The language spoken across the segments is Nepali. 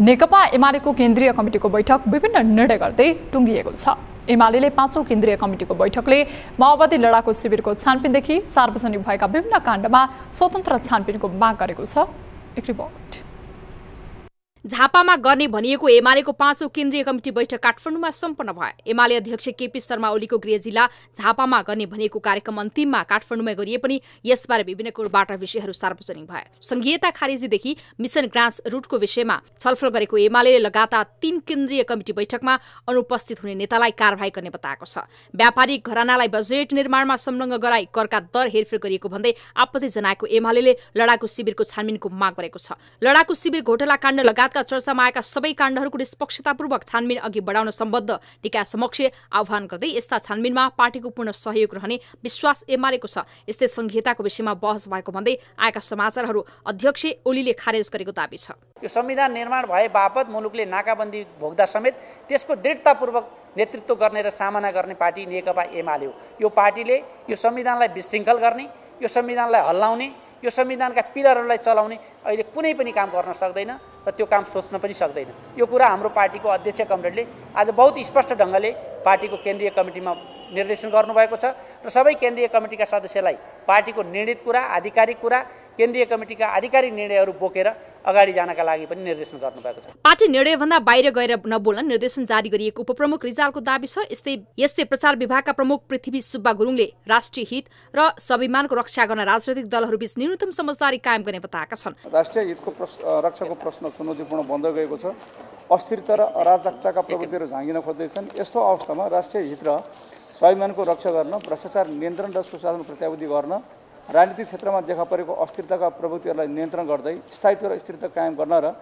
नेकपा एमालेको केन्द्रीय कमिटिको बैठक विभिन्न निर्णय गर्दै टुङ्गिएको छ एमाले पाँचौँ केन्द्रीय कमिटिको बैठकले माओवादी लडाकु शिविरको छानबिनदेखि सार्वजनिक भएका विभिन्न काण्डमा स्वतन्त्र छानबिनको माग गरेको छ एक रिपोर्ट झापामा गर्ने भनिएको एमालेको पाँचौँ केन्द्रीय कमिटी बैठक काठमाडौँमा सम्पन्न भयो एमाले अध्यक्ष केपी शर्मा ओलीको गृह जिल्ला झापामा गर्ने भनिएको कार्यक्रम अन्तिममा काठमाडौँमा गरिए पनि यसबारे विभिन्न कुरोबाट विषयहरू सार्वजनिक भए संघीयता खारेजीदेखि मिसन ग्रान्स रूटको विषयमा छलफल गरेको एमाले लगातार तीन केन्द्रीय कमिटी बैठकमा अनुपस्थित हुने नेतालाई कारवाही गर्ने बताएको छ व्यापारिक घरानालाई बजेट निर्माणमा संलग्न गराई करका दर हेरफेर गरिएको भन्दै आपत्ति जनाएको एमाले लडाकु शिविरको छानबिनको माग गरेको छ लडाकु शिविर घोटाला काण्ड लगायतका लगायतका चर्चामा आएका सबै काण्डहरूको निष्पक्षतापूर्वक छानबिन अघि बढाउन सम्बद्ध निकाय समक्ष आह्वान गर्दै यस्ता छानबिनमा पार्टीको पूर्ण सहयोग रहने विश्वास एमालेको छ यस्तै संहिताको विषयमा बहस भएको भन्दै आएका समाचारहरू अध्यक्ष ओलीले खारेज गरेको दावी छ यो संविधान निर्माण भए बापत मुलुकले नाकाबन्दी भोग्दा समेत त्यसको दृढतापूर्वक नेतृत्व गर्ने र सामना गर्ने पार्टी नेकपा एमाले हो यो पार्टीले यो संविधानलाई विशृङ्खल गर्ने यो संविधानलाई हल्लाउने यो संविधानका पिलरहरूलाई चलाउने अहिले कुनै पनि काम गर्न सक्दैन र त्यो काम सोच्न पनि सक्दैन यो कुरा हाम्रो पार्टीको अध्यक्ष कमरेडले आज बहुत स्पष्ट ढङ्गले पार्टीको केन्द्रीय कमिटीमा निर्देशन गर्नुभएको छ र सबै केन्द्रीय कमिटीका सदस्यलाई पार्टीको निर्णित कुरा आधिकारिक कुरा केन्द्रीय कमिटीका आधिकारिक निर्णयहरू बोकेर अगाडि जानका लागि पनि निर्देशन गर्नुभएको छ पार्टी निर्णयभन्दा बाहिर गएर नबोल्न निर्देशन जारी गरिएको उपप्रमुख रिजालको दावी छ यस्तै यस्तै प्रचार विभागका प्रमुख पृथ्वी सुब्बा गुरुङले राष्ट्रिय हित र स्वाभिमानको रक्षा गर्न राजनैतिक दलहरू बीच न्यूनतम समझदारी कायम गर्ने बताएका छन् राष्ट्रिय हितको रक्षाको प्रश्न चुनौतीपूर्ण बन्दै गएको छ अस्थिरता र अराजकताका प्रवृत्तिहरू झाँगिन खोज्दैछन् यस्तो अवस्थामा राष्ट्रिय हित र स्वाभिमानको रक्षा गर्न भ्रष्टाचार नियन्त्रण र सुशासन प्रत्यावृद्धि गर्न राजनीतिक क्षेत्रमा देखा परेको अस्थिरताका प्रवृत्तिहरूलाई नियन्त्रण गर्दै स्थायित्व र स्थिरता कायम गर्न र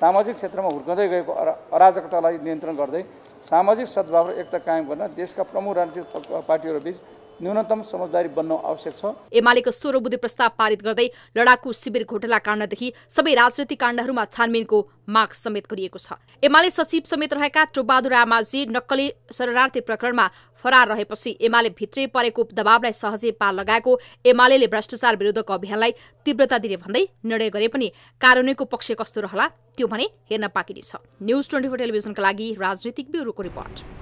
सामाजिक क्षेत्रमा हुर्कँदै गएको अराजकतालाई नियन्त्रण गर्दै सामाजिक सद्भाव र एकता कायम गर्न देशका प्रमुख राजनीतिक पार्टीहरूबीच न्यूनतम समझदारी बन्न आवश्यक छ एमालेको सोह्र बुधे प्रस्ताव पारित गर्दै लडाकु शिविर घोटाला काण्डदेखि सबै राजनैतिक काण्डहरूमा छानबिनको माग समेत गरिएको छ एमाले सचिव समेत रहेका टोबहादुर आमाजी नक्कली शरणार्थी प्रकरणमा फरार रहेपछि एमाले भित्रै परेको दबावलाई सहजै पार लगाएको एमाले भ्रष्टाचार विरुद्धको अभियानलाई तीव्रता दिने भन्दै निर्णय गरे पनि कार्यान्वयनको पक्ष कस्तो रहला त्यो भने हेर्न बाँकी छ न्युज ट्वेन्टी फोर टेलिभिजनका लागि राजनीतिक ब्युरोको रिपोर्ट